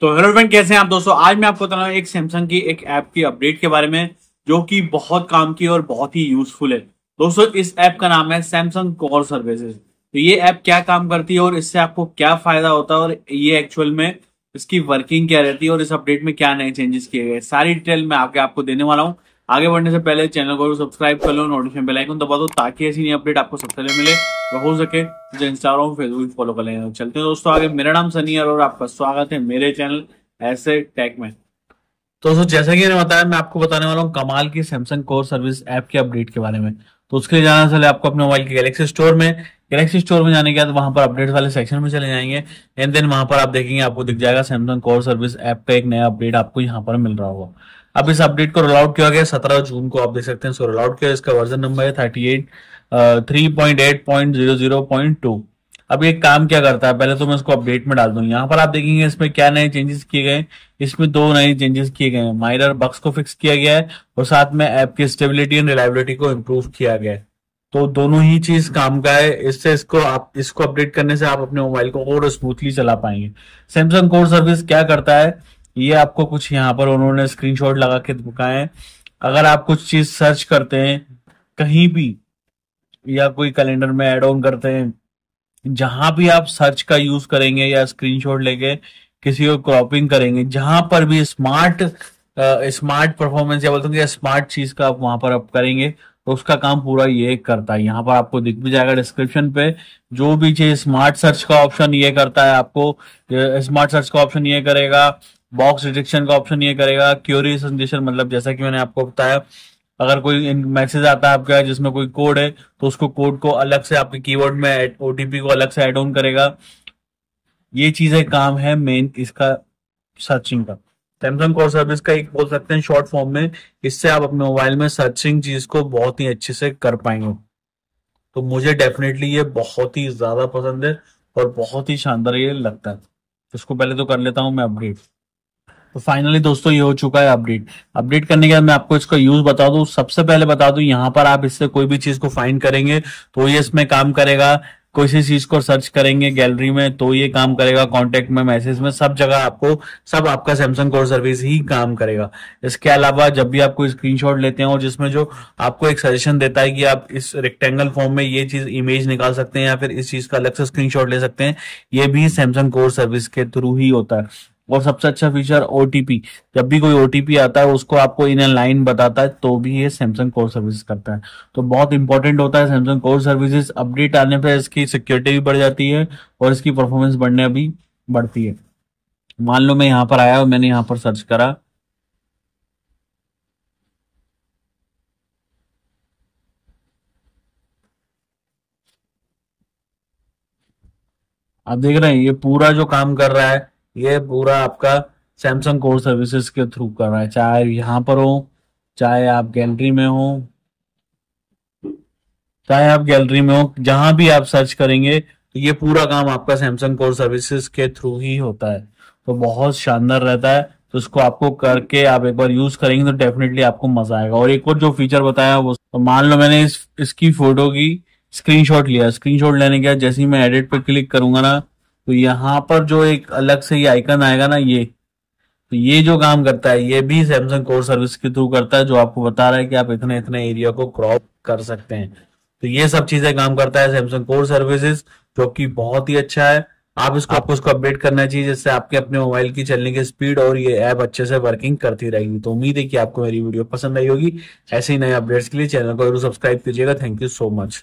तो hello friend कैसे हैं आप दोस्तों आज मैं आपको बता एक सैमसंग की एक ऐप की अपडेट के बारे में जो कि बहुत काम की और बहुत ही यूजफुल है दोस्तों इस ऐप का नाम है सैमसंग कॉल सर्विसेज तो ये ऐप क्या काम करती है और इससे आपको क्या फायदा होता है और ये एक्चुअल में इसकी वर्किंग क्या रहती है और इस अपडेट में क्या नए चेंजेस किए गए सारी डिटेल मैं आगे आपको देने वाला हूँ आगे बढ़ने से पहले चैनल को सब्सक्राइब कर लो नोटिफिकेशन बेल आइकन दबा दो ताकि ऐसी नई अपडेट आपको सबसे पहले मिले तो हो सके मुझे इंस्टाग्राम फेसबुक फॉलो कर लेंगे चलते हैं दोस्तों आगे मेरा नाम सनी और आपका स्वागत है मेरे चैनल ऐसे टेक में दोस्तों जैसा कि मैंने बताया मैं आपको बताने वाला हूँ कमाल की सैमसंग कोर सर्विस ऐप के अपडेट के बारे में तो उसके लिए जाना चले आपको अपने मोबाइल के गैलेक्सी स्टोर में गैलेक्सी स्टोर में जाने के बाद वहां पर अपडेट वाले सेक्शन में चले जाएंगे एंड देन वहां पर आप देखेंगे आपको दिख जाएगा सैमसंग कोर सर्विस ऐप का एक नया अपडेट आपको यहाँ पर मिल रहा होगा अब इस अपडेट को रोल आउट किया गया सत्रह जून को आप देख सकते हैं सो रोल आउट किया इसका वर्जन नंबर है thirty eight three point eight point zero zero point two अब ये काम क्या करता है पहले तो मैं इसको अपडेट में डाल दू यहाँ पर आप देखेंगे इसमें क्या नए चेंजेस किए गए इसमें दो नए चेंजेस किए गए हैं माइनर बक्स को फिक्स किया गया है और साथ में ऐप की स्टेबिलिटी एंड रिलायबिलिटी को इम्प्रूव किया गया है तो दोनों ही चीज काम का है इससे इसको आप इसको अपडेट करने से आप अपने मोबाइल को और स्मूथली चला पाएंगे सैमसंग कोर सर्विस क्या करता है ये आपको कुछ यहाँ पर उन्होंने स्क्रीनशॉट लगा के दिखाए अगर आप कुछ चीज सर्च करते हैं कहीं भी या कोई कैलेंडर में एड ऑन करते हैं जहां भी आप सर्च का यूज करेंगे या स्क्रीनशॉट लेके किसी को क्रॉपिंग करेंगे जहां पर भी स्मार्ट स्मार्ट परफॉर्मेंस या बोलते हैं स्मार्ट चीज का आप वहां पर आप करेंगे तो उसका काम पूरा ये करता है यहाँ पर आपको दिख भी जाएगा डिस्क्रिप्शन पे जो भी चीज स्मार्ट सर्च का ऑप्शन ये करता है आपको स्मार्ट सर्च का ऑप्शन ये करेगा बॉक्स डिटेक्शन का ऑप्शन ये करेगा क्यूरी मतलब जैसा कि मैंने आपको बताया अगर कोई मैसेज आता है आपका जिसमें कोई कोड है तो उसको कोड को अलग से आपके कीवर्ड में ओटीपी को अलग से एड ऑन करेगा ये चीजें काम है मेन इसका सर्चिंग का सैमसंग कोर सर्विस का एक बोल सकते हैं शॉर्ट फॉर्म में इससे आप अपने मोबाइल में सर्चिंग चीज को बहुत ही अच्छे से कर पाएंगे तो मुझे डेफिनेटली ये बहुत ही ज्यादा पसंद है और बहुत ही शानदार ये लगता है इसको पहले तो कर लेता हूं मैं अपग्रेड तो फाइनली दोस्तों ये हो चुका है अपडेट अपडेट करने के बाद मैं आपको इसका यूज बता दू सबसे पहले बता दू यहाँ पर आप इससे कोई भी चीज को फाइंड करेंगे तो ये इसमें काम करेगा सी चीज को सर्च करेंगे गैलरी में तो ये काम करेगा कांटेक्ट में मैसेज में सब जगह आपको सब आपका सैमसंग कोर सर्विस ही काम करेगा इसके अलावा जब भी आपको स्क्रीनशॉट लेते हैं और जिसमें जो आपको एक सजेशन देता है कि आप इस रेक्टेंगल फॉर्म में ये चीज इमेज निकाल सकते हैं या फिर इस चीज का अलग से स्क्रीन ले सकते हैं ये भी सैमसंग कोर सर्विस के थ्रू ही होता है और सबसे अच्छा फीचर ओटीपी जब भी कोई ओटीपी आता है उसको आपको इन लाइन बताता है तो भी ये सैमसंग कोर सर्विस करता है तो बहुत इंपॉर्टेंट होता है सैमसंग कोर सर्विसेज अपडेट आने पर इसकी सिक्योरिटी भी बढ़ जाती है और इसकी परफॉर्मेंस बढ़ने भी बढ़ती है मान लो मैं यहाँ पर आया और मैंने यहाँ पर सर्च करा आप देख रहे हैं ये पूरा जो काम कर रहा है ये पूरा आपका सैमसंग कोर सर्विसेज के थ्रू कर रहा है चाहे यहाँ पर हो चाहे आप गैलरी में हो चाहे आप गैलरी में हो जहां भी आप सर्च करेंगे तो ये पूरा काम आपका सैमसंग कोर सर्विसेज के थ्रू ही होता है तो बहुत शानदार रहता है तो इसको आपको करके आप एक बार यूज करेंगे तो डेफिनेटली आपको मजा आएगा और एक और जो फीचर बताया वो तो मान लो मैंने इस इसकी फोटो की स्क्रीनशॉट लिया स्क्रीनशॉट लेने के बाद जैसे ही मैं एडिट पर क्लिक करूंगा ना तो यहाँ पर जो एक अलग से ये आइकन आएगा ना ये तो ये जो काम करता है ये भी सैमसंग कोर सर्विस के थ्रू करता है जो आपको बता रहा है कि आप इतने इतने एरिया को क्रॉप कर सकते हैं तो ये सब चीजें काम करता है सैमसंग कोर सर्विसेज जो कि बहुत ही अच्छा है आप इसको आपको इसको अपडेट करना चाहिए जिससे आपके अपने मोबाइल की चलने की स्पीड और ये ऐप अच्छे से वर्किंग करती रहेगी तो उम्मीद है कि आपको मेरी वीडियो पसंद आई होगी ऐसे ही नए अपडेट्स के लिए चैनल को जरूर सब्सक्राइब कीजिएगा थैंक यू सो मच